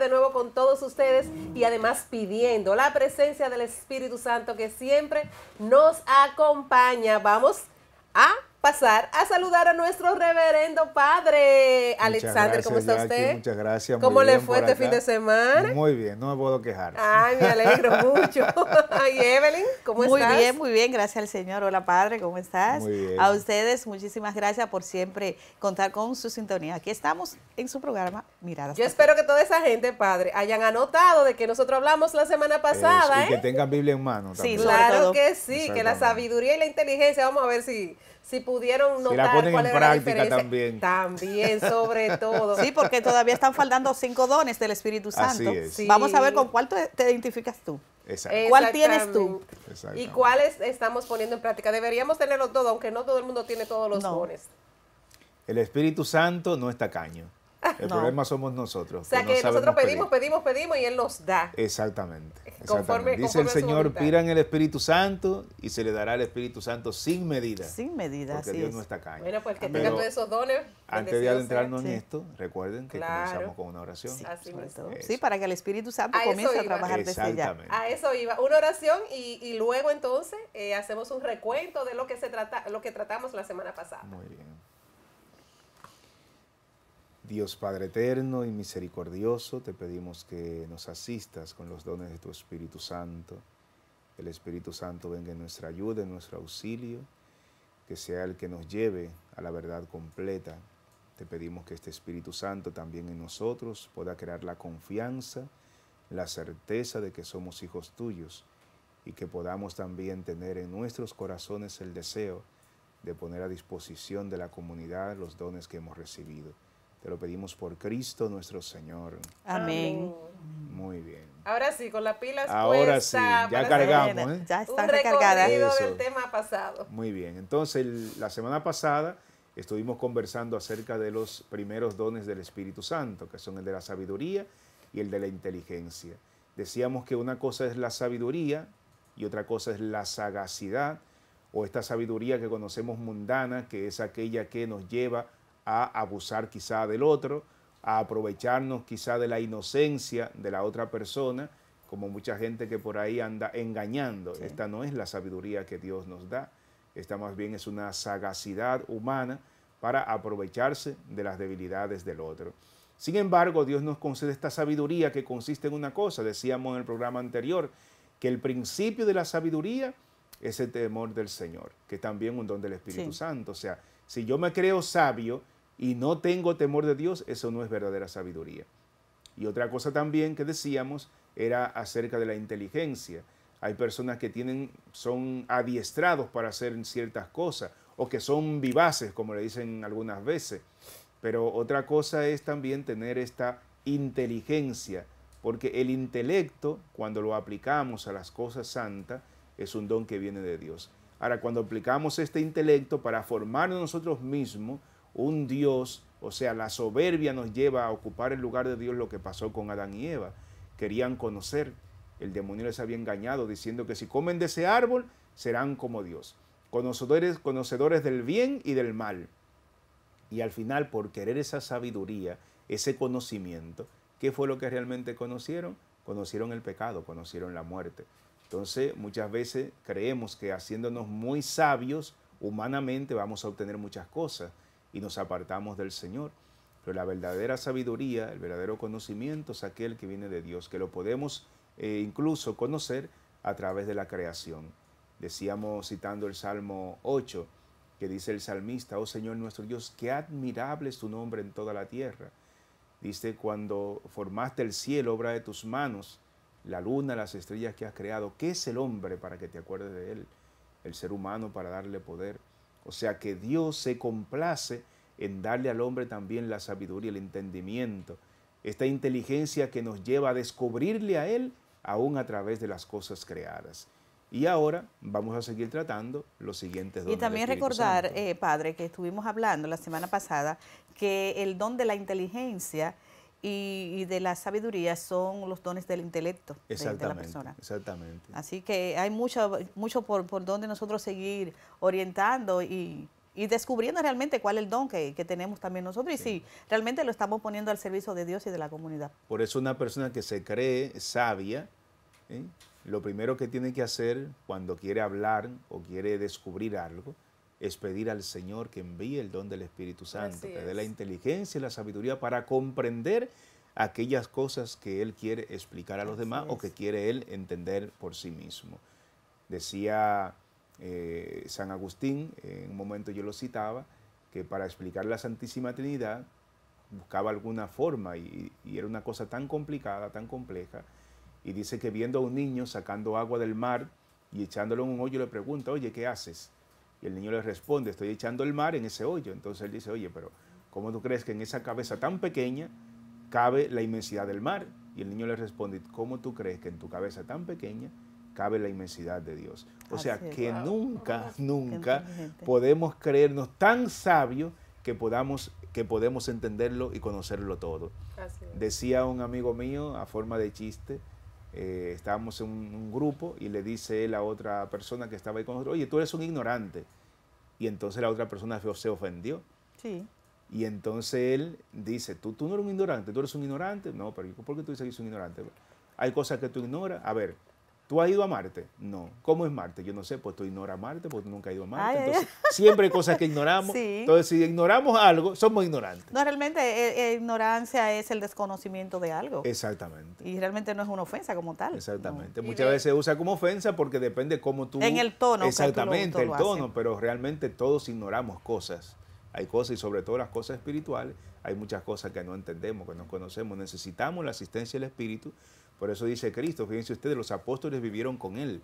de nuevo con todos ustedes y además pidiendo la presencia del Espíritu Santo que siempre nos acompaña. Vamos a pasar a saludar a nuestro reverendo padre. Alexander, ¿cómo está usted? Muchas gracias. ¿Cómo le fue este fin de semana? Muy bien, no me puedo quejar. Ay, me alegro mucho. Ay, Evelyn, ¿cómo estás? Muy bien, muy bien, gracias al Señor. Hola padre, ¿cómo estás? Muy bien. A ustedes, muchísimas gracias por siempre contar con su sintonía. Aquí estamos en su programa Miradas. Yo espero que toda esa gente, padre, hayan anotado de que nosotros hablamos la semana pasada. que ¿eh? tengan Biblia en mano. Sí, claro que sí, que la sabiduría y la inteligencia, vamos a ver si si pudieron notar la en práctica también. También, sobre todo. Sí, porque todavía están faltando cinco dones del Espíritu Santo. Vamos a ver con cuál te, identificas tú. ¿Cuál tienes tú? ¿Y cuáles estamos poniendo en práctica? Deberíamos tenerlos todos, aunque no todo el mundo tiene todos los dones. El Espíritu Santo no está caño. El problema somos nosotros. O sea, que, nosotros pedimos, pedimos, pedimos, y Él nos da. Exactamente. Dice el Señor, pidan el Espíritu Santo y se le dará el Espíritu Santo sin medida. Sin medida, Porque Dios no está Bueno, pues que tengan todos esos dones. Antes de adentrarnos en esto, recuerden que comenzamos con una oración. Sí, sí, para que el Espíritu Santo comience a trabajar desde ya. A eso iba. Una oración y, luego entonces eh, hacemos un recuento de lo que se trata, lo que tratamos la semana pasada. Muy bien. Dios Padre eterno y misericordioso, te pedimos que nos asistas con los dones de tu Espíritu Santo. El Espíritu Santo venga en nuestra ayuda, en nuestro auxilio, que sea el que nos lleve a la verdad completa. Te pedimos que este Espíritu Santo también en nosotros pueda crear la confianza, la certeza de que somos hijos tuyos y que podamos también tener en nuestros corazones el deseo de poner a disposición de la comunidad los dones que hemos recibido. Te lo pedimos por Cristo nuestro Señor. Amén. Muy bien. Ahora sí, con las pilas Ahora sí, ya cargamos. ¿eh? Ya está. Un del tema pasado. Muy bien. Entonces, la semana pasada estuvimos conversando acerca de los primeros dones del Espíritu Santo, que son el de la sabiduría y el de la inteligencia. Decíamos que una cosa es la sabiduría y otra cosa es la sagacidad o esta sabiduría que conocemos mundana, que es aquella que nos lleva a abusar quizá del otro, a aprovecharnos quizá de la inocencia de la otra persona, como mucha gente que por ahí anda engañando. Esta no es la sabiduría que Dios nos da, esta más bien es una sagacidad humana para aprovecharse de las debilidades del otro. Sin embargo, Dios nos concede esta sabiduría que consiste en una cosa, decíamos en el programa anterior, que el principio de la sabiduría es el temor del Señor, que también un don del Espíritu Santo. O sea, si yo me creo sabio, y no tengo temor de Dios, eso no es verdadera sabiduría. Y otra cosa también que decíamos era acerca de la inteligencia. Hay personas que tienen, son adiestrados para hacer ciertas cosas o que son vivaces, como le dicen algunas veces. Pero otra cosa es también tener esta inteligencia, porque el intelecto, cuando lo aplicamos a las cosas santas, es un don que viene de Dios. Ahora, cuando aplicamos este intelecto para formarnos nosotros mismos, un Dios, o sea, la soberbia nos lleva a ocupar el lugar de Dios lo que pasó con Adán y Eva. Querían conocer, el demonio les había engañado diciendo que si comen de ese árbol serán como Dios, conocedores, conocedores del bien y del mal. Y al final, por querer esa sabiduría, ese conocimiento, ¿qué fue lo que realmente conocieron? Conocieron el pecado, conocieron la muerte. Entonces, muchas veces creemos que haciéndonos muy sabios humanamente vamos a obtener muchas cosas y nos apartamos del Señor. Pero la verdadera sabiduría, el verdadero conocimiento es aquel que viene de Dios, que lo podemos eh, incluso conocer a través de la creación. Decíamos citando el Salmo 8, que dice el salmista, oh Señor nuestro Dios, qué admirable es tu nombre en toda la tierra. Dice, cuando formaste el cielo, obra de tus manos, la luna, las estrellas que has creado, ¿qué es el hombre para que te acuerdes de él? El ser humano para darle poder. O sea que Dios se complace en darle al hombre también la sabiduría, y el entendimiento, esta inteligencia que nos lleva a descubrirle a Él aún a través de las cosas creadas. Y ahora vamos a seguir tratando los siguientes dones. Y también recordar, eh, padre, que estuvimos hablando la semana pasada, que el don de la inteligencia y, de la sabiduría son los dones del intelecto de, la persona. Exactamente. Así que hay mucho, mucho por, donde nosotros seguir orientando y, descubriendo realmente cuál es el don que, tenemos también nosotros y si realmente lo estamos poniendo al servicio de Dios y de la comunidad. Por eso una persona que se cree sabia, ¿eh? lo primero que tiene que hacer cuando quiere hablar o quiere descubrir algo es pedir al Señor que envíe el don del Espíritu Santo, que dé la inteligencia y la sabiduría para comprender aquellas cosas que Él quiere explicar a los demás o que quiere Él entender por sí mismo. Decía eh, San Agustín, en un momento yo lo citaba, que para explicar la Santísima Trinidad buscaba alguna forma y, y era una cosa tan complicada, tan compleja, y dice que viendo a un niño sacando agua del mar y echándolo en un hoyo le pregunta, oye, ¿qué haces? Y el niño le responde, estoy echando el mar en ese hoyo. Entonces él dice, oye, pero ¿cómo tú crees que en esa cabeza tan pequeña cabe la inmensidad del mar? Y el niño le responde, ¿cómo tú crees que en tu cabeza tan pequeña cabe la inmensidad de Dios? O sea, que nunca, nunca podemos creernos tan sabios que podamos que podemos entenderlo y conocerlo todo. Decía un amigo mío a forma de chiste, eh, estábamos en un, grupo y le dice la otra persona que estaba ahí con nosotros, oye, tú eres un ignorante. Y entonces la otra persona se ofendió. Sí. Y entonces él dice, tú, tú no eres un ignorante, tú eres un ignorante. No, pero ¿por qué tú dices que soy un ignorante? Hay cosas que tú ignoras. A ver, ¿Tú has ido a Marte? No. ¿Cómo es Marte? Yo no sé, pues tú ignoras Marte, porque nunca has ido a Marte. siempre hay cosas que ignoramos. Entonces, si ignoramos algo, somos ignorantes. No, realmente eh, eh, ignorancia es el desconocimiento de algo. Exactamente. Y realmente no es una ofensa como tal. Exactamente. Muchas veces se usa como ofensa porque depende cómo tú... En el tono. Pues, Exactamente, el tono, pero realmente todos ignoramos cosas. Hay cosas, y sobre todo las cosas espirituales, hay muchas cosas que no entendemos, que no conocemos. Necesitamos la asistencia del Espíritu por eso dice Cristo, fíjense ustedes, los apóstoles vivieron con Él,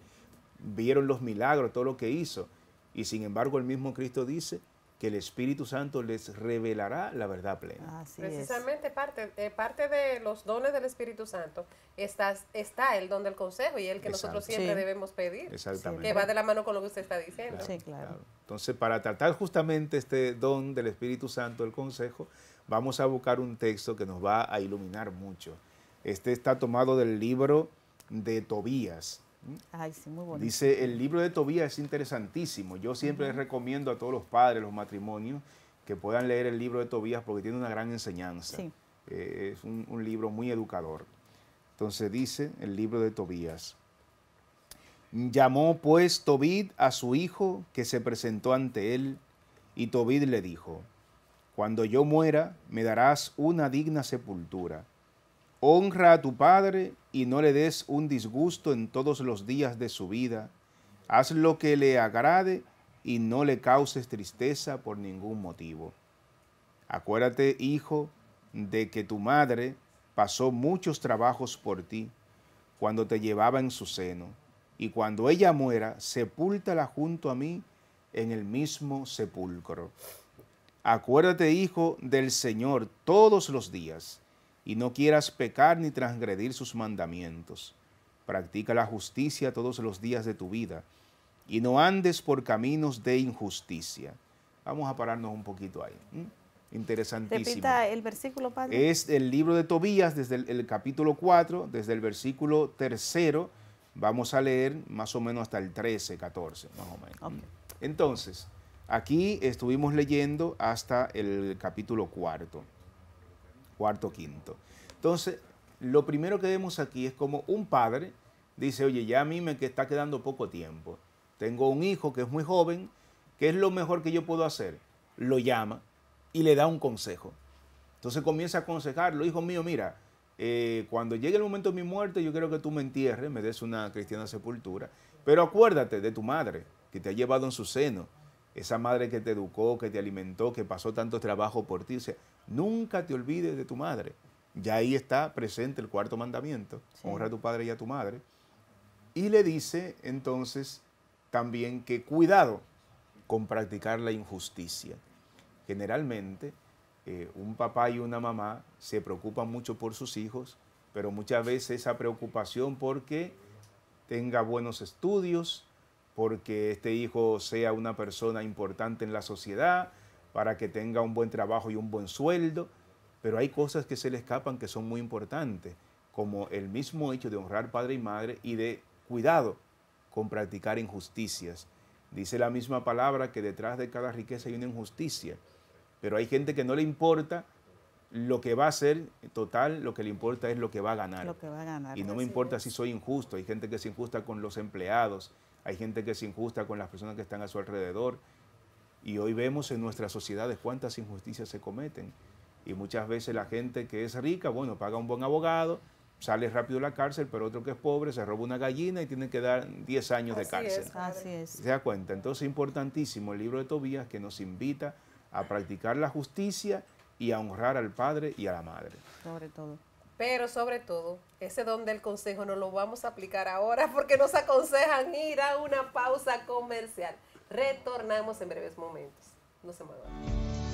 vieron los milagros, todo lo que hizo. Y sin embargo el mismo Cristo dice que el Espíritu Santo les revelará la verdad plena. Precisamente parte, eh, parte de los dones del Espíritu Santo está, está el don del consejo y el que nosotros siempre debemos pedir, que va de la mano con lo que usted está diciendo. Entonces, para tratar justamente este don del Espíritu Santo, el consejo, vamos a buscar un texto que nos va a iluminar mucho. Este está tomado del libro de Tobías. Ay, sí, muy bonito. Dice, el libro de Tobías es interesantísimo. Yo siempre les recomiendo a todos los padres, los matrimonios, que puedan leer el libro de Tobías porque tiene una gran enseñanza. Eh, es un, libro muy educador. Entonces dice el libro de Tobías. Llamó pues Tobit a su hijo que se presentó ante él, y Tobit le dijo, Cuando yo muera, me darás una digna sepultura Honra a tu padre y no le des un disgusto en todos los días de su vida. Haz lo que le agrade y no le causes tristeza por ningún motivo. Acuérdate, hijo, de que tu madre pasó muchos trabajos por ti cuando te llevaba en su seno, y cuando ella muera, sepúltala junto a mí en el mismo sepulcro. Acuérdate, hijo, del Señor todos los días y no quieras pecar ni transgredir sus mandamientos. Practica la justicia todos los días de tu vida y no andes por caminos de injusticia. Vamos a pararnos un poquito ahí. Interesantísimo. Repita el versículo, Es el libro de Tobías, desde el, capítulo 4, desde el versículo tercero, vamos a leer más o menos hasta el 13, 14, más o menos. Entonces, aquí estuvimos leyendo hasta el capítulo cuarto cuarto, quinto. Entonces, lo primero que vemos aquí es como un padre dice, oye, ya a mí me está quedando poco tiempo. Tengo un hijo que es muy joven, ¿qué es lo mejor que yo puedo hacer? Lo llama y le da un consejo. Entonces comienza a aconsejarlo, hijo mío, mira, eh, cuando llegue el momento de mi muerte, yo quiero que tú me entierres, me des una cristiana sepultura, pero acuérdate de tu madre que te ha llevado en su seno, esa madre que te educó, que te alimentó, que pasó tanto trabajo por ti. Nunca te olvides de tu madre. Ya ahí está presente el cuarto mandamiento, honra a tu padre y a tu madre. Y le dice entonces también que cuidado con practicar la injusticia. Generalmente eh, un papá y una mamá se preocupan mucho por sus hijos, pero muchas veces esa preocupación porque tenga buenos estudios, porque este hijo sea una persona importante en la sociedad, para que tenga un buen trabajo y un buen sueldo, pero hay cosas que se le escapan que son muy importantes, como el mismo hecho de honrar padre y madre y de cuidado con practicar injusticias. Dice la misma palabra que detrás de cada riqueza hay una injusticia, pero hay gente que no le importa lo que va a hacer, total, lo que le importa es lo que va a ganar. y no me importa si soy injusto, hay gente que es injusta con los empleados, hay gente que es injusta con las personas que están a su alrededor, y hoy vemos en nuestras sociedades cuántas injusticias se cometen. Y muchas veces la gente que es rica, bueno, paga un buen abogado, sale rápido de la cárcel, pero otro que es pobre se roba una gallina y tiene que dar 10 años de cárcel. Es, así es. ¿Se da cuenta? Entonces, importantísimo el libro de Tobías que nos invita a practicar la justicia y a honrar al padre y a la madre. Sobre todo. Pero sobre todo, ese don del consejo no lo vamos a aplicar ahora porque nos aconsejan ir a una pausa comercial. Retornamos en breves momentos. No se muevan.